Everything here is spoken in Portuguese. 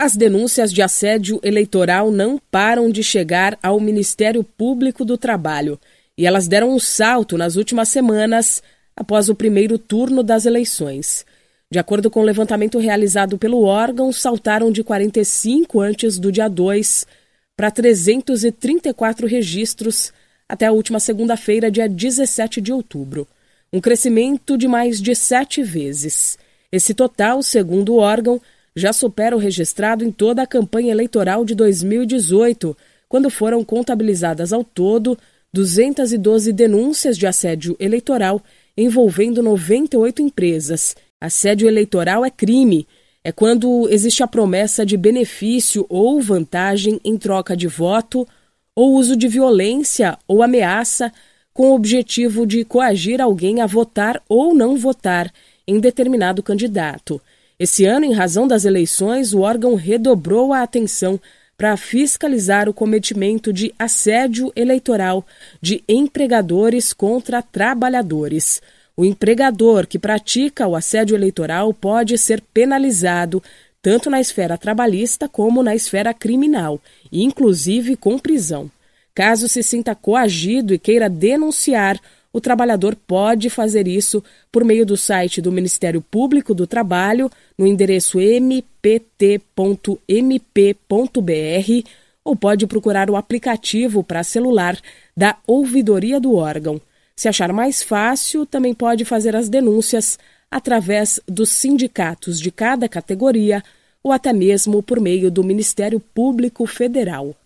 As denúncias de assédio eleitoral não param de chegar ao Ministério Público do Trabalho e elas deram um salto nas últimas semanas após o primeiro turno das eleições. De acordo com o levantamento realizado pelo órgão, saltaram de 45 antes do dia 2 para 334 registros até a última segunda-feira, dia 17 de outubro. Um crescimento de mais de sete vezes. Esse total, segundo o órgão, já supera o registrado em toda a campanha eleitoral de 2018, quando foram contabilizadas ao todo 212 denúncias de assédio eleitoral envolvendo 98 empresas. Assédio eleitoral é crime. É quando existe a promessa de benefício ou vantagem em troca de voto, ou uso de violência ou ameaça com o objetivo de coagir alguém a votar ou não votar em determinado candidato. Esse ano, em razão das eleições, o órgão redobrou a atenção para fiscalizar o cometimento de assédio eleitoral de empregadores contra trabalhadores. O empregador que pratica o assédio eleitoral pode ser penalizado tanto na esfera trabalhista como na esfera criminal, inclusive com prisão. Caso se sinta coagido e queira denunciar, o trabalhador pode fazer isso por meio do site do Ministério Público do Trabalho, no endereço mpt.mp.br, ou pode procurar o aplicativo para celular da ouvidoria do órgão. Se achar mais fácil, também pode fazer as denúncias através dos sindicatos de cada categoria ou até mesmo por meio do Ministério Público Federal.